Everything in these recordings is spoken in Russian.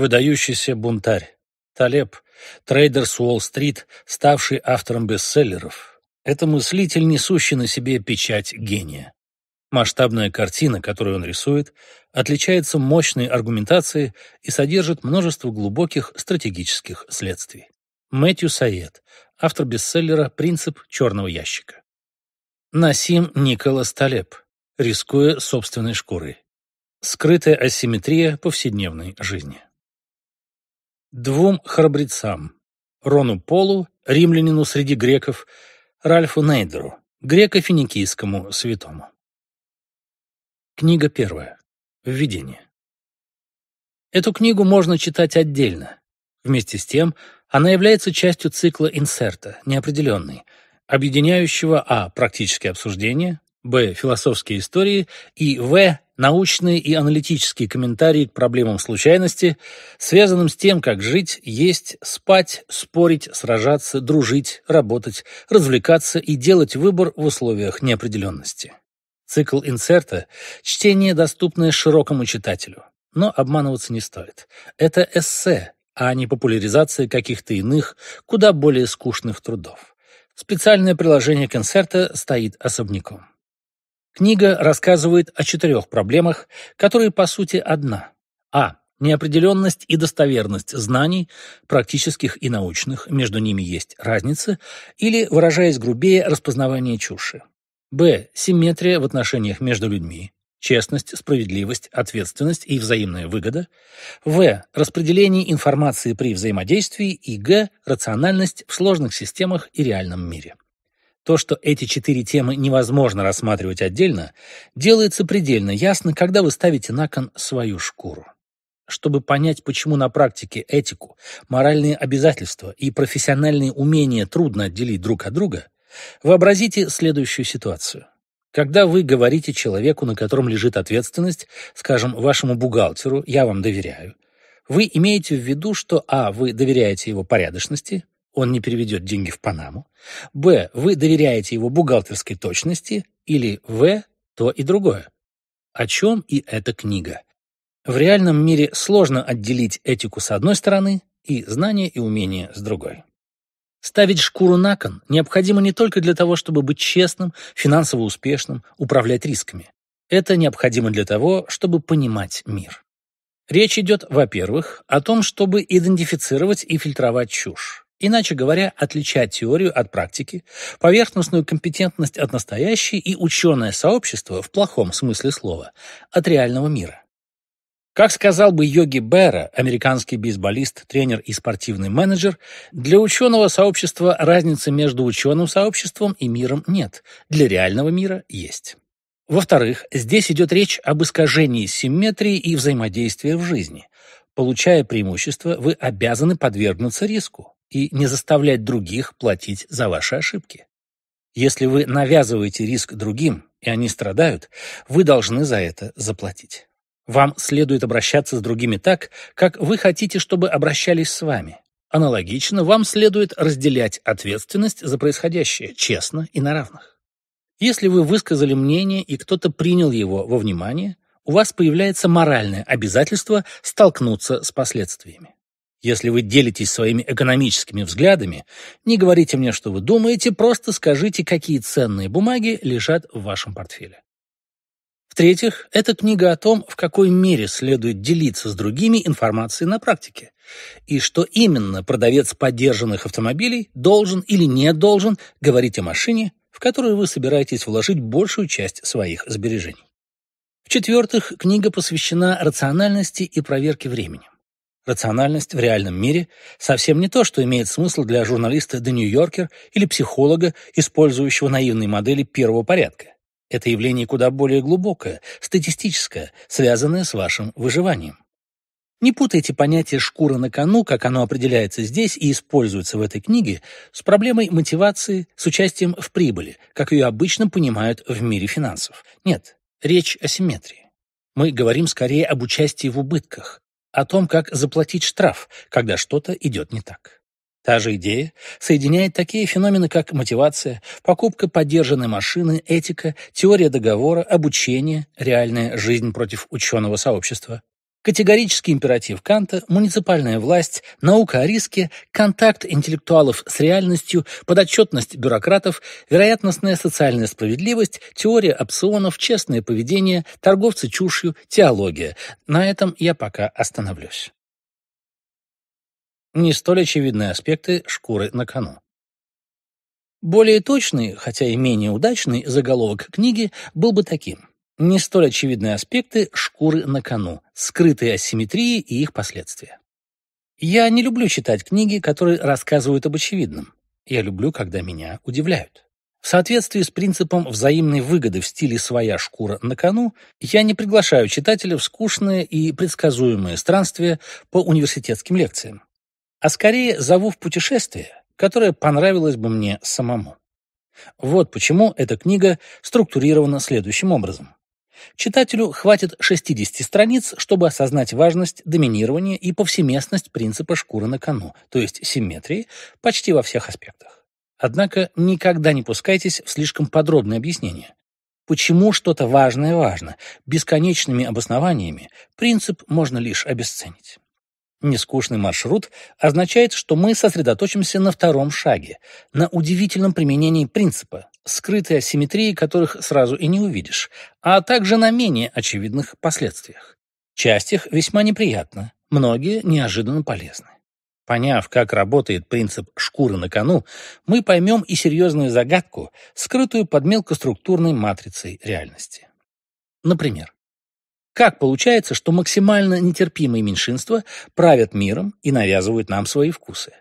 выдающийся бунтарь, Талеб, трейдер с Уолл-стрит, ставший автором бестселлеров. Это мыслитель, несущий на себе печать гения. Масштабная картина, которую он рисует, отличается мощной аргументацией и содержит множество глубоких стратегических следствий. Мэтью Саед, автор бестселлера «Принцип черного ящика». Насим Николас Талеб, рискуя собственной шкурой. Скрытая асимметрия повседневной жизни. Двум храбрецам — Рону Полу, римлянину среди греков, Ральфу Нейдеру, греко-финикийскому святому. Книга первая. Введение. Эту книгу можно читать отдельно. Вместе с тем, она является частью цикла инсерта, неопределенный, объединяющего а. практические обсуждения, б. философские истории и в. научные и аналитические комментарии к проблемам случайности, связанным с тем, как жить, есть, спать, спорить, сражаться, дружить, работать, развлекаться и делать выбор в условиях неопределенности. Цикл инсерта – чтение, доступное широкому читателю. Но обманываться не стоит. Это эссе, а не популяризация каких-то иных, куда более скучных трудов. Специальное приложение концерта стоит особняком. Книга рассказывает о четырех проблемах, которые, по сути, одна. А. Неопределенность и достоверность знаний, практических и научных, между ними есть разница, или, выражаясь грубее, распознавание чуши. Б. Симметрия в отношениях между людьми, честность, справедливость, ответственность и взаимная выгода. В. Распределение информации при взаимодействии. И Г. Рациональность в сложных системах и реальном мире. То, что эти четыре темы невозможно рассматривать отдельно, делается предельно ясно, когда вы ставите на кон свою шкуру. Чтобы понять, почему на практике этику, моральные обязательства и профессиональные умения трудно отделить друг от друга, вообразите следующую ситуацию. Когда вы говорите человеку, на котором лежит ответственность, скажем, вашему бухгалтеру «я вам доверяю», вы имеете в виду, что а. вы доверяете его порядочности, он не переведет деньги в Панаму, б. вы доверяете его бухгалтерской точности, или в. то и другое. О чем и эта книга? В реальном мире сложно отделить этику с одной стороны и знания и умения с другой. Ставить шкуру на кон необходимо не только для того, чтобы быть честным, финансово успешным, управлять рисками. Это необходимо для того, чтобы понимать мир. Речь идет, во-первых, о том, чтобы идентифицировать и фильтровать чушь. Иначе говоря, отличать теорию от практики, поверхностную компетентность от настоящей и ученое сообщество, в плохом смысле слова, от реального мира. Как сказал бы Йоги Бера, американский бейсболист, тренер и спортивный менеджер, для ученого сообщества разницы между ученым сообществом и миром нет, для реального мира есть. Во-вторых, здесь идет речь об искажении симметрии и взаимодействия в жизни. Получая преимущество, вы обязаны подвергнуться риску и не заставлять других платить за ваши ошибки. Если вы навязываете риск другим, и они страдают, вы должны за это заплатить. Вам следует обращаться с другими так, как вы хотите, чтобы обращались с вами. Аналогично, вам следует разделять ответственность за происходящее честно и на равных. Если вы высказали мнение и кто-то принял его во внимание, у вас появляется моральное обязательство столкнуться с последствиями. Если вы делитесь своими экономическими взглядами, не говорите мне, что вы думаете, просто скажите, какие ценные бумаги лежат в вашем портфеле. В-третьих, это книга о том, в какой мере следует делиться с другими информацией на практике, и что именно продавец подержанных автомобилей должен или не должен говорить о машине, в которую вы собираетесь вложить большую часть своих сбережений. В-четвертых, книга посвящена рациональности и проверке времени. Рациональность в реальном мире совсем не то, что имеет смысл для журналиста The New Yorker или психолога, использующего наивные модели первого порядка. Это явление куда более глубокое, статистическое, связанное с вашим выживанием. Не путайте понятие «шкура на кону», как оно определяется здесь и используется в этой книге, с проблемой мотивации с участием в прибыли, как ее обычно понимают в мире финансов. Нет, речь о симметрии. Мы говорим скорее об участии в убытках, о том, как заплатить штраф, когда что-то идет не так. Та же идея соединяет такие феномены, как мотивация, покупка поддержанной машины, этика, теория договора, обучение, реальная жизнь против ученого сообщества. Категорический императив Канта, муниципальная власть, наука о риске, контакт интеллектуалов с реальностью, подотчетность бюрократов, вероятностная социальная справедливость, теория опционов, честное поведение, торговцы чушью, теология. На этом я пока остановлюсь. Не столь очевидные аспекты шкуры на кону. Более точный, хотя и менее удачный, заголовок книги был бы таким не столь очевидные аспекты шкуры на кону, скрытые асимметрии и их последствия. Я не люблю читать книги, которые рассказывают об очевидном. Я люблю, когда меня удивляют. В соответствии с принципом взаимной выгоды в стиле «своя шкура на кону», я не приглашаю читателя в скучные и предсказуемые странствия по университетским лекциям, а скорее зову в путешествие, которое понравилось бы мне самому. Вот почему эта книга структурирована следующим образом. Читателю хватит 60 страниц, чтобы осознать важность доминирования и повсеместность принципа шкуры на кону, то есть симметрии, почти во всех аспектах. Однако никогда не пускайтесь в слишком подробные объяснения. Почему что-то важное важно, бесконечными обоснованиями принцип можно лишь обесценить. Нескучный маршрут означает, что мы сосредоточимся на втором шаге, на удивительном применении принципа, скрытые асимметрии, которых сразу и не увидишь, а также на менее очевидных последствиях. Часть их весьма неприятна, многие неожиданно полезны. Поняв, как работает принцип «шкуры на кону», мы поймем и серьезную загадку, скрытую под мелкоструктурной матрицей реальности. Например, как получается, что максимально нетерпимые меньшинства правят миром и навязывают нам свои вкусы?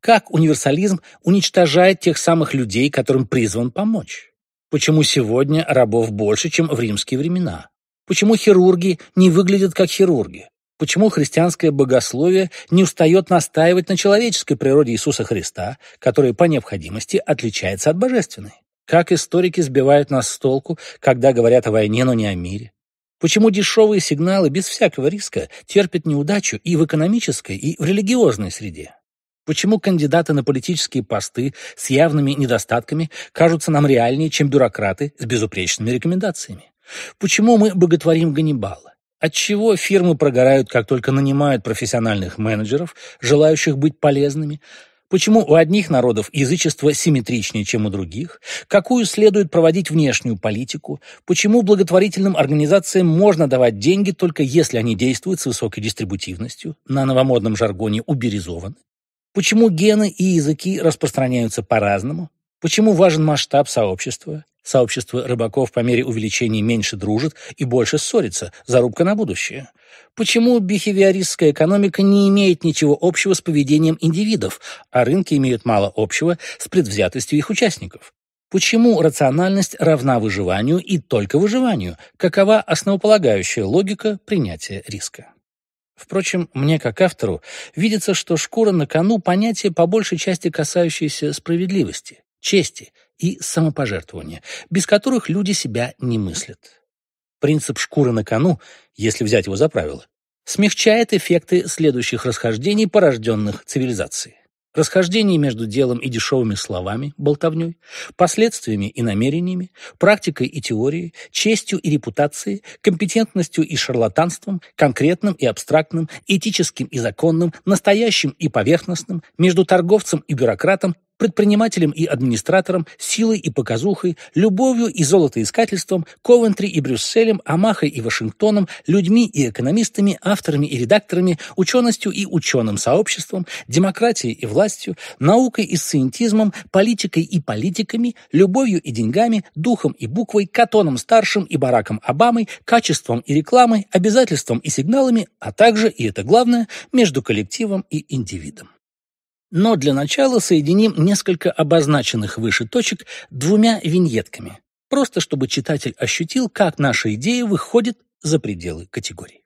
Как универсализм уничтожает тех самых людей, которым призван помочь? Почему сегодня рабов больше, чем в римские времена? Почему хирурги не выглядят как хирурги? Почему христианское богословие не устает настаивать на человеческой природе Иисуса Христа, которая по необходимости отличается от божественной? Как историки сбивают нас с толку, когда говорят о войне, но не о мире? Почему дешевые сигналы без всякого риска терпят неудачу и в экономической, и в религиозной среде? Почему кандидаты на политические посты с явными недостатками кажутся нам реальнее, чем бюрократы с безупречными рекомендациями? Почему мы боготворим Ганнибала? Отчего фирмы прогорают, как только нанимают профессиональных менеджеров, желающих быть полезными? Почему у одних народов язычество симметричнее, чем у других? Какую следует проводить внешнюю политику? Почему благотворительным организациям можно давать деньги, только если они действуют с высокой дистрибутивностью, на новомодном жаргоне уберезованы? Почему гены и языки распространяются по-разному? Почему важен масштаб сообщества? Сообщество рыбаков по мере увеличения меньше дружит и больше ссорится, зарубка на будущее. Почему бихевиористская экономика не имеет ничего общего с поведением индивидов, а рынки имеют мало общего с предвзятостью их участников? Почему рациональность равна выживанию и только выживанию? Какова основополагающая логика принятия риска? Впрочем, мне как автору видится, что шкура на кону – понятие по большей части касающееся справедливости, чести и самопожертвования, без которых люди себя не мыслят. Принцип «шкуры на кону», если взять его за правило, смягчает эффекты следующих расхождений, порожденных цивилизацией. Расхождение между делом и дешевыми словами, болтовней, последствиями и намерениями, практикой и теорией, честью и репутацией, компетентностью и шарлатанством, конкретным и абстрактным, этическим и законным, настоящим и поверхностным, между торговцем и бюрократом, предпринимателем и администратором, силой и показухой, любовью и золотоискательством, Ковентри и Брюсселем, Амахой и Вашингтоном, людьми и экономистами, авторами и редакторами, ученостью и ученым сообществом, демократией и властью, наукой и сциентизмом, политикой и политиками, любовью и деньгами, духом и буквой, Катоном Старшим и Бараком Обамой, качеством и рекламой, обязательством и сигналами, а также, и это главное, между коллективом и индивидом. Но для начала соединим несколько обозначенных выше точек двумя виньетками, просто чтобы читатель ощутил, как наша идея выходит за пределы категории.